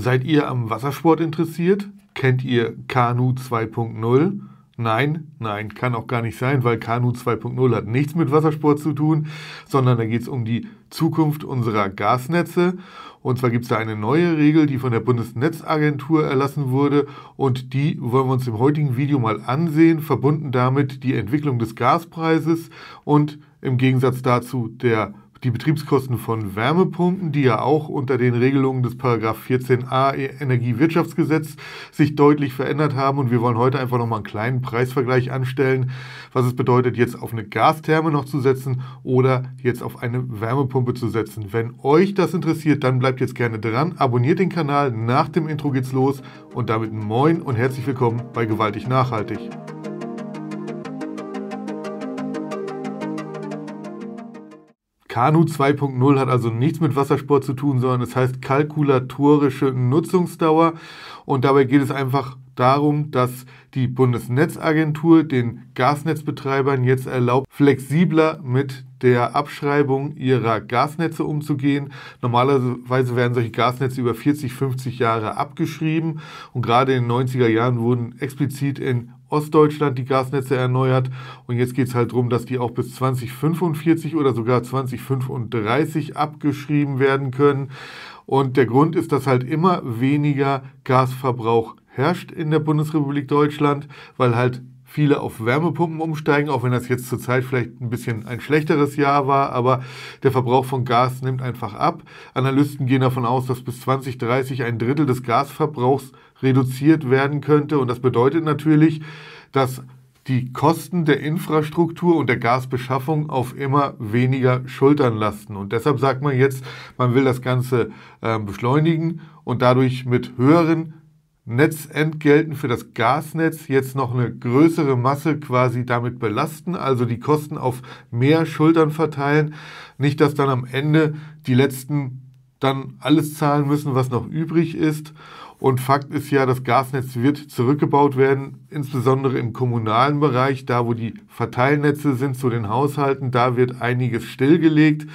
Seid ihr am Wassersport interessiert? Kennt ihr Kanu 2.0? Nein, nein, kann auch gar nicht sein, weil Kanu 2.0 hat nichts mit Wassersport zu tun, sondern da geht es um die Zukunft unserer Gasnetze. Und zwar gibt es da eine neue Regel, die von der Bundesnetzagentur erlassen wurde und die wollen wir uns im heutigen Video mal ansehen, verbunden damit die Entwicklung des Gaspreises und im Gegensatz dazu der die Betriebskosten von Wärmepumpen, die ja auch unter den Regelungen des Paragraph 14a e Energiewirtschaftsgesetz sich deutlich verändert haben. Und wir wollen heute einfach nochmal einen kleinen Preisvergleich anstellen, was es bedeutet, jetzt auf eine Gastherme noch zu setzen oder jetzt auf eine Wärmepumpe zu setzen. Wenn euch das interessiert, dann bleibt jetzt gerne dran, abonniert den Kanal, nach dem Intro geht's los und damit moin und herzlich willkommen bei Gewaltig Nachhaltig. Kanu 2.0 hat also nichts mit Wassersport zu tun, sondern es heißt kalkulatorische Nutzungsdauer. Und dabei geht es einfach darum, dass die Bundesnetzagentur den Gasnetzbetreibern jetzt erlaubt, flexibler mit der Abschreibung ihrer Gasnetze umzugehen. Normalerweise werden solche Gasnetze über 40, 50 Jahre abgeschrieben und gerade in den 90er Jahren wurden explizit in Ostdeutschland die Gasnetze erneuert. Und jetzt geht es halt darum, dass die auch bis 2045 oder sogar 2035 abgeschrieben werden können. Und der Grund ist, dass halt immer weniger Gasverbrauch herrscht in der Bundesrepublik Deutschland, weil halt viele auf Wärmepumpen umsteigen, auch wenn das jetzt zurzeit vielleicht ein bisschen ein schlechteres Jahr war, aber der Verbrauch von Gas nimmt einfach ab. Analysten gehen davon aus, dass bis 2030 ein Drittel des Gasverbrauchs reduziert werden könnte und das bedeutet natürlich, dass die Kosten der Infrastruktur und der Gasbeschaffung auf immer weniger Schultern lasten. Und deshalb sagt man jetzt, man will das Ganze äh, beschleunigen und dadurch mit höheren Netzentgelten für das Gasnetz jetzt noch eine größere Masse quasi damit belasten, also die Kosten auf mehr Schultern verteilen. Nicht, dass dann am Ende die letzten dann alles zahlen müssen, was noch übrig ist. Und Fakt ist ja, das Gasnetz wird zurückgebaut werden, insbesondere im kommunalen Bereich, da wo die Verteilnetze sind zu den Haushalten, da wird einiges stillgelegt.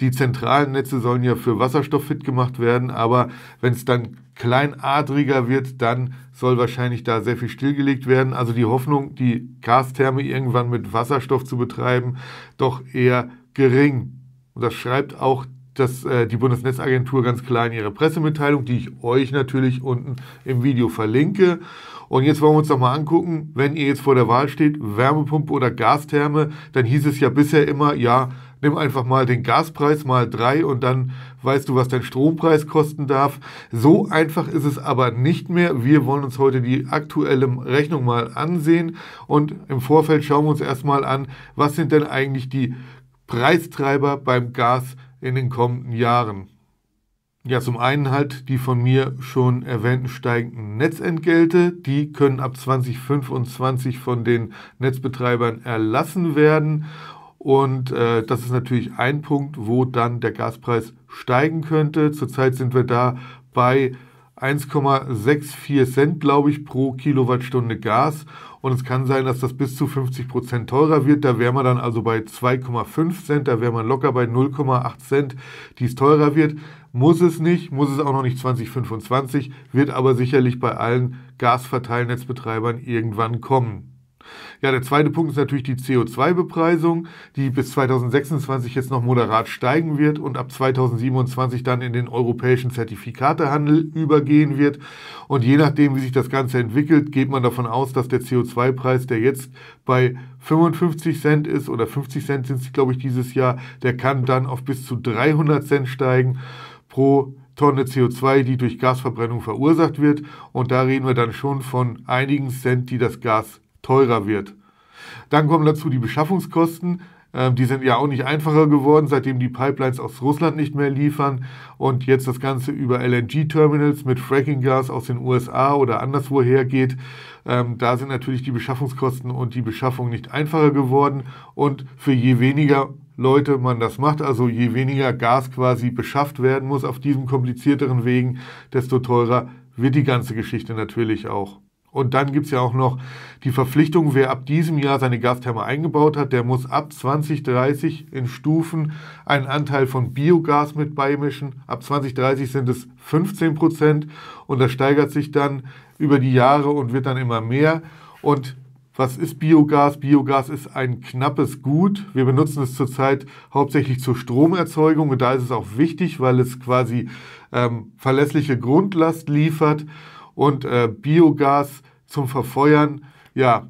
Die zentralen Netze sollen ja für Wasserstoff fit gemacht werden, aber wenn es dann kleinadriger wird, dann soll wahrscheinlich da sehr viel stillgelegt werden. Also die Hoffnung, die Gastherme irgendwann mit Wasserstoff zu betreiben, doch eher gering. Und das schreibt auch das, äh, die Bundesnetzagentur ganz klar in ihrer Pressemitteilung, die ich euch natürlich unten im Video verlinke. Und jetzt wollen wir uns doch mal angucken, wenn ihr jetzt vor der Wahl steht, Wärmepumpe oder Gastherme, dann hieß es ja bisher immer, ja, nimm einfach mal den Gaspreis mal drei und dann weißt du, was dein Strompreis kosten darf. So einfach ist es aber nicht mehr. Wir wollen uns heute die aktuelle Rechnung mal ansehen und im Vorfeld schauen wir uns erstmal an, was sind denn eigentlich die Preistreiber beim Gas in den kommenden Jahren. Ja, zum einen halt die von mir schon erwähnten steigenden Netzentgelte. Die können ab 2025 von den Netzbetreibern erlassen werden. Und äh, das ist natürlich ein Punkt, wo dann der Gaspreis steigen könnte. Zurzeit sind wir da bei 1,64 Cent, glaube ich, pro Kilowattstunde Gas. Und es kann sein, dass das bis zu 50 Prozent teurer wird. Da wären wir dann also bei 2,5 Cent, da wäre man locker bei 0,8 Cent, die es teurer wird. Muss es nicht, muss es auch noch nicht 2025, wird aber sicherlich bei allen Gasverteilnetzbetreibern irgendwann kommen. Ja, der zweite Punkt ist natürlich die CO2-Bepreisung, die bis 2026 jetzt noch moderat steigen wird und ab 2027 dann in den europäischen Zertifikatehandel übergehen wird. Und je nachdem, wie sich das Ganze entwickelt, geht man davon aus, dass der CO2-Preis, der jetzt bei 55 Cent ist oder 50 Cent sind es, glaube ich, dieses Jahr, der kann dann auf bis zu 300 Cent steigen pro Tonne CO2, die durch Gasverbrennung verursacht wird. Und da reden wir dann schon von einigen Cent, die das Gas teurer wird. Dann kommen dazu die Beschaffungskosten. Ähm, die sind ja auch nicht einfacher geworden, seitdem die Pipelines aus Russland nicht mehr liefern und jetzt das Ganze über LNG-Terminals mit Fracking-Gas aus den USA oder anderswo hergeht. Ähm, da sind natürlich die Beschaffungskosten und die Beschaffung nicht einfacher geworden. Und für je weniger Leute man das macht, also je weniger Gas quasi beschafft werden muss auf diesen komplizierteren Wegen, desto teurer wird die ganze Geschichte natürlich auch. Und dann gibt es ja auch noch die Verpflichtung, wer ab diesem Jahr seine Gastherme eingebaut hat, der muss ab 2030 in Stufen einen Anteil von Biogas mit beimischen. Ab 2030 sind es 15 Prozent und das steigert sich dann über die Jahre und wird dann immer mehr. Und was ist Biogas? Biogas ist ein knappes Gut. Wir benutzen es zurzeit hauptsächlich zur Stromerzeugung und da ist es auch wichtig, weil es quasi ähm, verlässliche Grundlast liefert. Und äh, Biogas zum Verfeuern. Ja,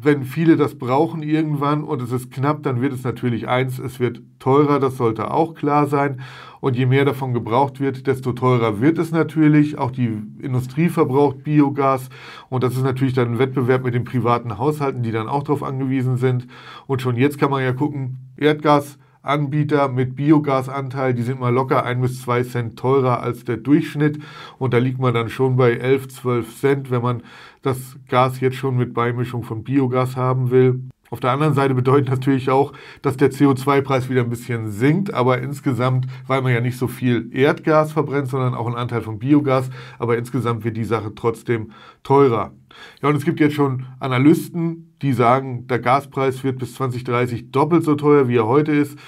wenn viele das brauchen irgendwann und es ist knapp, dann wird es natürlich eins, es wird teurer, das sollte auch klar sein. Und je mehr davon gebraucht wird, desto teurer wird es natürlich. Auch die Industrie verbraucht Biogas und das ist natürlich dann ein Wettbewerb mit den privaten Haushalten, die dann auch darauf angewiesen sind. Und schon jetzt kann man ja gucken, Erdgas Anbieter mit Biogasanteil, die sind mal locker ein bis zwei Cent teurer als der Durchschnitt. Und da liegt man dann schon bei 11, 12 Cent, wenn man das Gas jetzt schon mit Beimischung von Biogas haben will. Auf der anderen Seite bedeutet natürlich auch, dass der CO2-Preis wieder ein bisschen sinkt, aber insgesamt, weil man ja nicht so viel Erdgas verbrennt, sondern auch einen Anteil von Biogas, aber insgesamt wird die Sache trotzdem teurer. Ja, und es gibt jetzt schon Analysten, die sagen, der Gaspreis wird bis 2030 doppelt so teuer, wie er heute ist.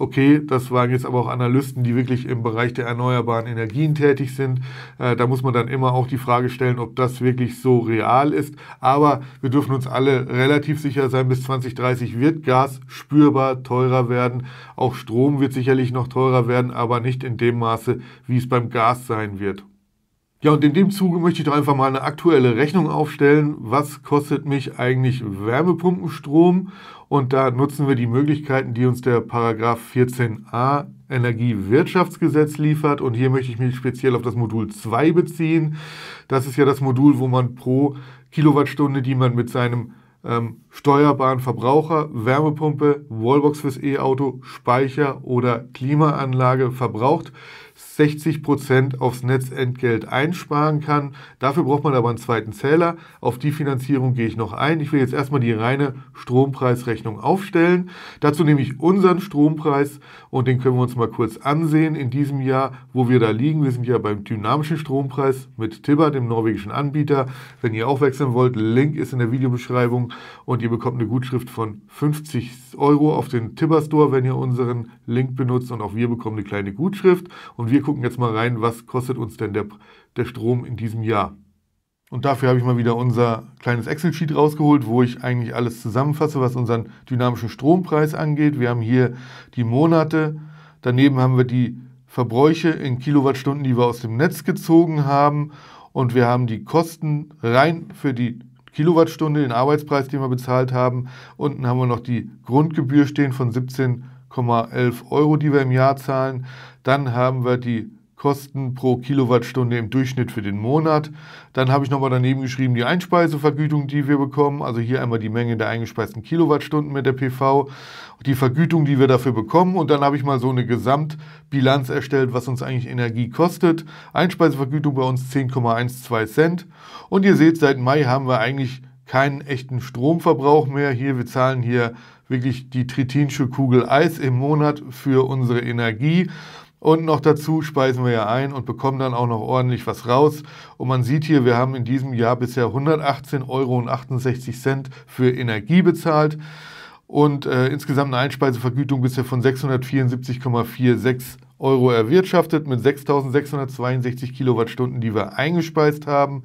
Okay, das waren jetzt aber auch Analysten, die wirklich im Bereich der erneuerbaren Energien tätig sind. Äh, da muss man dann immer auch die Frage stellen, ob das wirklich so real ist. Aber wir dürfen uns alle relativ sicher sein, bis 2030 wird Gas spürbar teurer werden. Auch Strom wird sicherlich noch teurer werden, aber nicht in dem Maße, wie es beim Gas sein wird. Ja, und in dem Zuge möchte ich doch einfach mal eine aktuelle Rechnung aufstellen. Was kostet mich eigentlich Wärmepumpenstrom? Und da nutzen wir die Möglichkeiten, die uns der Paragraph 14a Energiewirtschaftsgesetz liefert. Und hier möchte ich mich speziell auf das Modul 2 beziehen. Das ist ja das Modul, wo man pro Kilowattstunde, die man mit seinem ähm, steuerbaren Verbraucher, Wärmepumpe, Wallbox fürs E-Auto, Speicher oder Klimaanlage verbraucht, 60 Prozent aufs Netzentgelt einsparen kann. Dafür braucht man aber einen zweiten Zähler. Auf die Finanzierung gehe ich noch ein. Ich will jetzt erstmal die reine Strompreisrechnung aufstellen. Dazu nehme ich unseren Strompreis und den können wir uns mal kurz ansehen in diesem Jahr, wo wir da liegen. Wir sind ja beim dynamischen Strompreis mit Tibber, dem norwegischen Anbieter. Wenn ihr auch wechseln wollt, Link ist in der Videobeschreibung und ihr bekommt eine Gutschrift von 50 Euro auf den Tibber Store, wenn ihr unseren Link benutzt und auch wir bekommen eine kleine Gutschrift und wir gucken jetzt mal rein, was kostet uns denn der, der Strom in diesem Jahr. Und dafür habe ich mal wieder unser kleines Excel-Sheet rausgeholt, wo ich eigentlich alles zusammenfasse, was unseren dynamischen Strompreis angeht. Wir haben hier die Monate, daneben haben wir die Verbräuche in Kilowattstunden, die wir aus dem Netz gezogen haben. Und wir haben die Kosten rein für die Kilowattstunde, den Arbeitspreis, den wir bezahlt haben. Unten haben wir noch die Grundgebühr stehen von 17 Euro. 11,11 Euro, die wir im Jahr zahlen. Dann haben wir die Kosten pro Kilowattstunde im Durchschnitt für den Monat. Dann habe ich nochmal daneben geschrieben die Einspeisevergütung, die wir bekommen. Also hier einmal die Menge der eingespeisten Kilowattstunden mit der PV, die Vergütung, die wir dafür bekommen. Und dann habe ich mal so eine Gesamtbilanz erstellt, was uns eigentlich Energie kostet. Einspeisevergütung bei uns 10,12 Cent. Und ihr seht, seit Mai haben wir eigentlich keinen echten Stromverbrauch mehr. Hier, wir zahlen hier wirklich die tritinsche Kugel Eis im Monat für unsere Energie. Und noch dazu speisen wir ja ein und bekommen dann auch noch ordentlich was raus. Und man sieht hier, wir haben in diesem Jahr bisher 118,68 Euro für Energie bezahlt und äh, insgesamt eine Einspeisevergütung bisher von 674,46 Euro. Euro erwirtschaftet mit 6.662 Kilowattstunden, die wir eingespeist haben.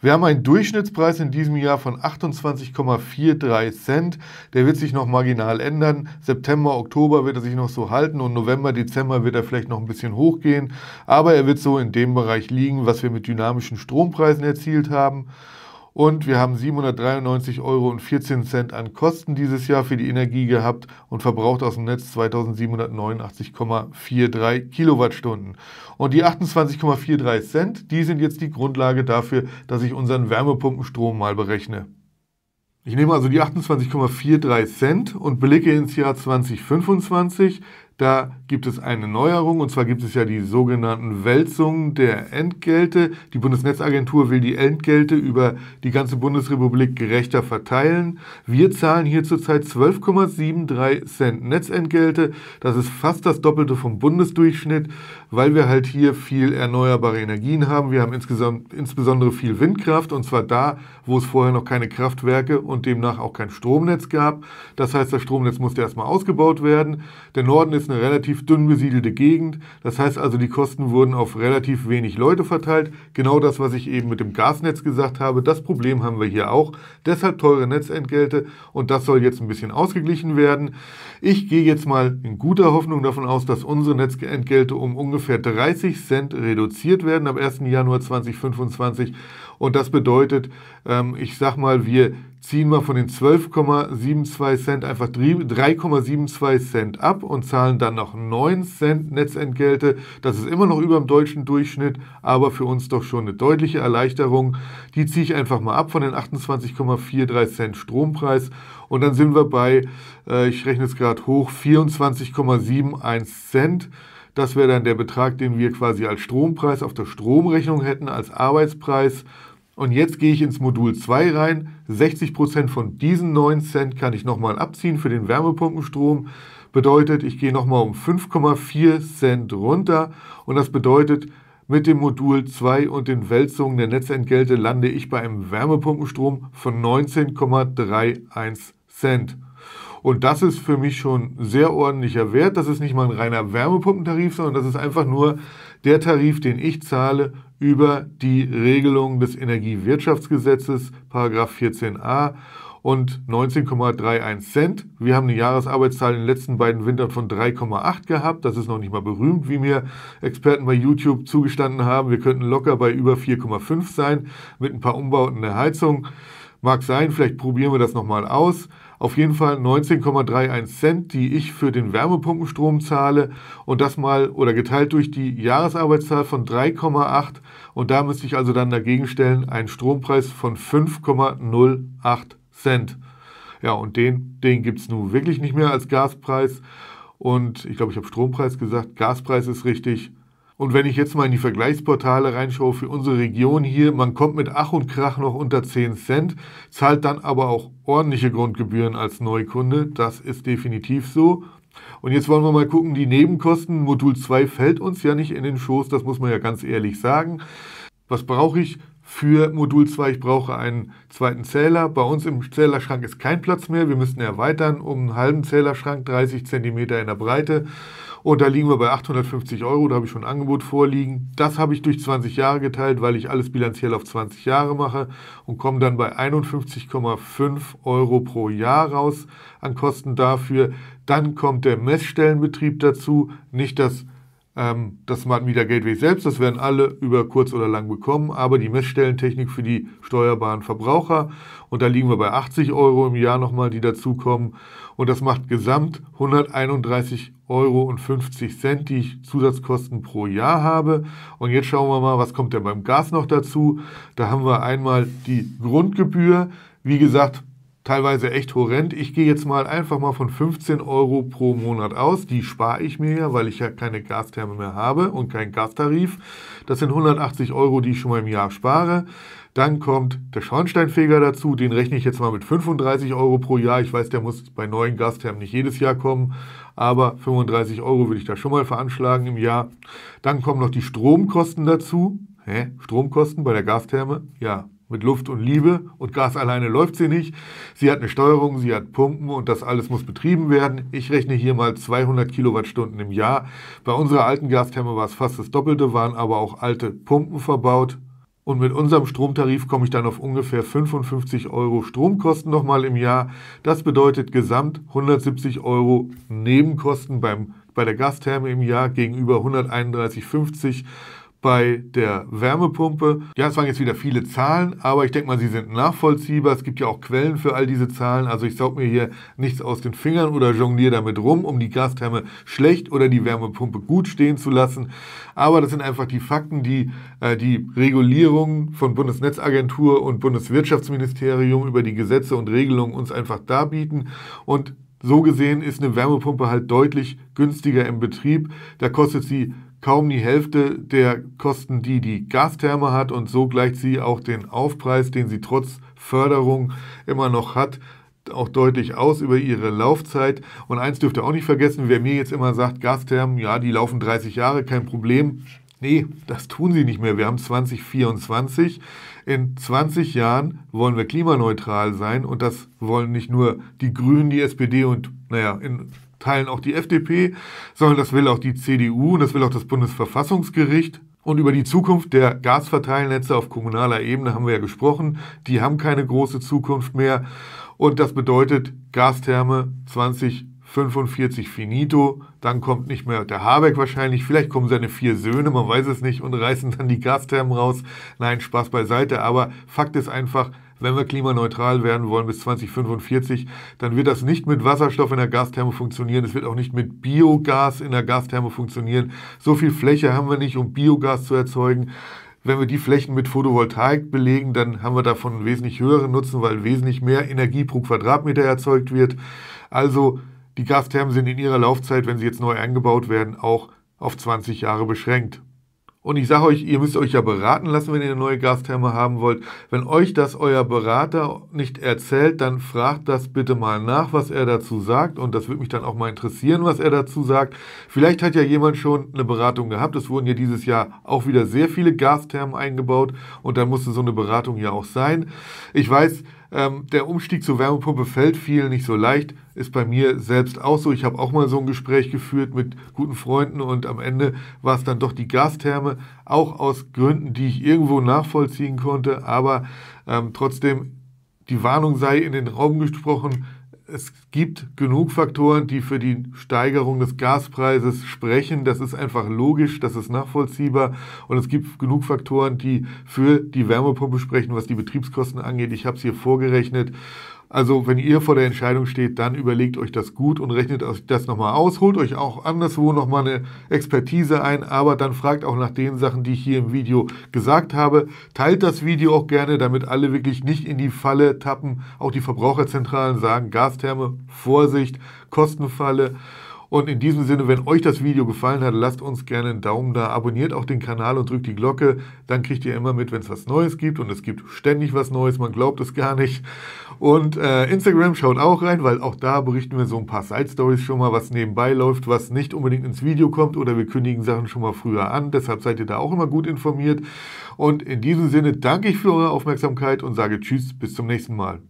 Wir haben einen Durchschnittspreis in diesem Jahr von 28,43 Cent. Der wird sich noch marginal ändern. September, Oktober wird er sich noch so halten und November, Dezember wird er vielleicht noch ein bisschen hochgehen. Aber er wird so in dem Bereich liegen, was wir mit dynamischen Strompreisen erzielt haben. Und wir haben 793,14 Euro an Kosten dieses Jahr für die Energie gehabt und verbraucht aus dem Netz 2789,43 Kilowattstunden. Und die 28,43 Cent, die sind jetzt die Grundlage dafür, dass ich unseren Wärmepumpenstrom mal berechne. Ich nehme also die 28,43 Cent und blicke ins Jahr 2025. Da gibt es eine Neuerung und zwar gibt es ja die sogenannten Wälzungen der Entgelte. Die Bundesnetzagentur will die Entgelte über die ganze Bundesrepublik gerechter verteilen. Wir zahlen hier zurzeit 12,73 Cent Netzentgelte. Das ist fast das Doppelte vom Bundesdurchschnitt weil wir halt hier viel erneuerbare Energien haben. Wir haben insgesamt, insbesondere viel Windkraft und zwar da, wo es vorher noch keine Kraftwerke und demnach auch kein Stromnetz gab. Das heißt, das Stromnetz musste erstmal ausgebaut werden. Der Norden ist eine relativ dünn besiedelte Gegend. Das heißt also, die Kosten wurden auf relativ wenig Leute verteilt. Genau das, was ich eben mit dem Gasnetz gesagt habe. Das Problem haben wir hier auch. Deshalb teure Netzentgelte und das soll jetzt ein bisschen ausgeglichen werden. Ich gehe jetzt mal in guter Hoffnung davon aus, dass unsere Netzentgelte um ungefähr ungefähr 30 Cent reduziert werden am 1. Januar 2025. Und das bedeutet, ähm, ich sag mal, wir ziehen mal von den 12,72 Cent einfach 3,72 Cent ab und zahlen dann noch 9 Cent Netzentgelte. Das ist immer noch über dem deutschen Durchschnitt, aber für uns doch schon eine deutliche Erleichterung. Die ziehe ich einfach mal ab von den 28,43 Cent Strompreis und dann sind wir bei, äh, ich rechne es gerade hoch, 24,71 Cent. Das wäre dann der Betrag, den wir quasi als Strompreis auf der Stromrechnung hätten, als Arbeitspreis. Und jetzt gehe ich ins Modul 2 rein. 60% von diesen 9 Cent kann ich nochmal abziehen für den Wärmepumpenstrom. Bedeutet, ich gehe nochmal um 5,4 Cent runter. Und das bedeutet, mit dem Modul 2 und den Wälzungen der Netzentgelte lande ich bei einem Wärmepumpenstrom von 19,31 Cent. Und das ist für mich schon sehr ordentlicher Wert. Das ist nicht mal ein reiner Wärmepumpentarif, sondern das ist einfach nur der Tarif, den ich zahle über die Regelung des Energiewirtschaftsgesetzes, Paragraph 14a und 19,31 Cent. Wir haben eine Jahresarbeitszahl in den letzten beiden Wintern von 3,8 gehabt. Das ist noch nicht mal berühmt, wie mir Experten bei YouTube zugestanden haben. Wir könnten locker bei über 4,5 sein mit ein paar Umbauten der Heizung. Mag sein, vielleicht probieren wir das nochmal aus. Auf jeden Fall 19,31 Cent, die ich für den Wärmepumpenstrom zahle und das mal oder geteilt durch die Jahresarbeitszahl von 3,8 und da müsste ich also dann dagegen stellen einen Strompreis von 5,08 Cent. Ja, und den, den gibt es nun wirklich nicht mehr als Gaspreis. Und ich glaube, ich habe Strompreis gesagt, Gaspreis ist richtig. Und wenn ich jetzt mal in die Vergleichsportale reinschaue für unsere Region hier, man kommt mit Ach und Krach noch unter 10 Cent, zahlt dann aber auch ordentliche Grundgebühren als Neukunde. Das ist definitiv so. Und jetzt wollen wir mal gucken, die Nebenkosten. Modul 2 fällt uns ja nicht in den Schoß, das muss man ja ganz ehrlich sagen. Was brauche ich für Modul 2? Ich brauche einen zweiten Zähler. Bei uns im Zählerschrank ist kein Platz mehr. Wir müssen erweitern um einen halben Zählerschrank, 30 cm in der Breite und da liegen wir bei 850 Euro, da habe ich schon ein Angebot vorliegen. Das habe ich durch 20 Jahre geteilt, weil ich alles bilanziell auf 20 Jahre mache und komme dann bei 51,5 Euro pro Jahr raus an Kosten dafür. Dann kommt der Messstellenbetrieb dazu, nicht das ähm, das Smart Meter Gateway selbst, das werden alle über kurz oder lang bekommen, aber die Messstellentechnik für die steuerbaren Verbraucher. Und da liegen wir bei 80 Euro im Jahr nochmal, die dazukommen und das macht gesamt 131,50 Euro, die ich Zusatzkosten pro Jahr habe. Und jetzt schauen wir mal, was kommt denn beim Gas noch dazu. Da haben wir einmal die Grundgebühr. Wie gesagt, teilweise echt horrend. Ich gehe jetzt mal einfach mal von 15 Euro pro Monat aus. Die spare ich mir ja, weil ich ja keine Gastherme mehr habe und keinen Gastarif. Das sind 180 Euro, die ich schon mal im Jahr spare. Dann kommt der Schornsteinfeger dazu, den rechne ich jetzt mal mit 35 Euro pro Jahr. Ich weiß, der muss bei neuen Gasthermen nicht jedes Jahr kommen, aber 35 Euro würde ich da schon mal veranschlagen im Jahr. Dann kommen noch die Stromkosten dazu. Hä? Stromkosten bei der Gastherme? Ja, mit Luft und Liebe und Gas alleine läuft sie nicht. Sie hat eine Steuerung, sie hat Pumpen und das alles muss betrieben werden. Ich rechne hier mal 200 Kilowattstunden im Jahr. Bei unserer alten Gastherme war es fast das Doppelte, waren aber auch alte Pumpen verbaut. Und mit unserem Stromtarif komme ich dann auf ungefähr 55 Euro Stromkosten nochmal im Jahr. Das bedeutet gesamt 170 Euro Nebenkosten beim, bei der Gastherme im Jahr gegenüber 131,50 bei der Wärmepumpe. Ja, es waren jetzt wieder viele Zahlen, aber ich denke mal, sie sind nachvollziehbar. Es gibt ja auch Quellen für all diese Zahlen. Also ich saug mir hier nichts aus den Fingern oder jongliere damit rum, um die Gastherme schlecht oder die Wärmepumpe gut stehen zu lassen. Aber das sind einfach die Fakten, die äh, die Regulierung von Bundesnetzagentur und Bundeswirtschaftsministerium über die Gesetze und Regelungen uns einfach darbieten. Und so gesehen ist eine Wärmepumpe halt deutlich günstiger im Betrieb. Da kostet sie kaum die Hälfte der Kosten, die die Gastherme hat und so gleicht sie auch den Aufpreis, den sie trotz Förderung immer noch hat, auch deutlich aus über ihre Laufzeit. Und eins dürft ihr auch nicht vergessen, wer mir jetzt immer sagt, Gasthermen, ja, die laufen 30 Jahre, kein Problem. Nee, das tun sie nicht mehr. Wir haben 2024. In 20 Jahren wollen wir klimaneutral sein und das wollen nicht nur die Grünen, die SPD und, naja, in teilen auch die FDP, sondern das will auch die CDU und das will auch das Bundesverfassungsgericht. Und über die Zukunft der Gasverteilnetze auf kommunaler Ebene haben wir ja gesprochen. Die haben keine große Zukunft mehr. Und das bedeutet Gastherme 2045 finito. Dann kommt nicht mehr der Habeck wahrscheinlich. Vielleicht kommen seine vier Söhne, man weiß es nicht, und reißen dann die Gasthermen raus. Nein, Spaß beiseite. Aber Fakt ist einfach, wenn wir klimaneutral werden wollen bis 2045, dann wird das nicht mit Wasserstoff in der Gastherme funktionieren. Es wird auch nicht mit Biogas in der Gastherme funktionieren. So viel Fläche haben wir nicht, um Biogas zu erzeugen. Wenn wir die Flächen mit Photovoltaik belegen, dann haben wir davon einen wesentlich höheren Nutzen, weil wesentlich mehr Energie pro Quadratmeter erzeugt wird. Also die Gasthermen sind in ihrer Laufzeit, wenn sie jetzt neu eingebaut werden, auch auf 20 Jahre beschränkt. Und ich sage euch, ihr müsst euch ja beraten lassen, wenn ihr eine neue Gastherme haben wollt. Wenn euch das euer Berater nicht erzählt, dann fragt das bitte mal nach, was er dazu sagt. Und das würde mich dann auch mal interessieren, was er dazu sagt. Vielleicht hat ja jemand schon eine Beratung gehabt. Es wurden ja dieses Jahr auch wieder sehr viele Gasthermen eingebaut. Und dann musste so eine Beratung ja auch sein. Ich weiß, ähm, der Umstieg zur Wärmepumpe fällt vielen nicht so leicht, ist bei mir selbst auch so. Ich habe auch mal so ein Gespräch geführt mit guten Freunden und am Ende war es dann doch die Gastherme, auch aus Gründen, die ich irgendwo nachvollziehen konnte, aber ähm, trotzdem die Warnung sei in den Raum gesprochen, es gibt genug Faktoren, die für die Steigerung des Gaspreises sprechen. Das ist einfach logisch, das ist nachvollziehbar. Und es gibt genug Faktoren, die für die Wärmepumpe sprechen, was die Betriebskosten angeht. Ich habe es hier vorgerechnet. Also, wenn ihr vor der Entscheidung steht, dann überlegt euch das gut und rechnet euch das nochmal aus, holt euch auch anderswo nochmal eine Expertise ein, aber dann fragt auch nach den Sachen, die ich hier im Video gesagt habe. Teilt das Video auch gerne, damit alle wirklich nicht in die Falle tappen. Auch die Verbraucherzentralen sagen Gastherme, Vorsicht, Kostenfalle. Und in diesem Sinne, wenn euch das Video gefallen hat, lasst uns gerne einen Daumen da, abonniert auch den Kanal und drückt die Glocke. Dann kriegt ihr immer mit, wenn es was Neues gibt. Und es gibt ständig was Neues, man glaubt es gar nicht. Und äh, Instagram schaut auch rein, weil auch da berichten wir so ein paar Side-Stories schon mal, was nebenbei läuft, was nicht unbedingt ins Video kommt oder wir kündigen Sachen schon mal früher an. Deshalb seid ihr da auch immer gut informiert. Und in diesem Sinne danke ich für eure Aufmerksamkeit und sage Tschüss, bis zum nächsten Mal.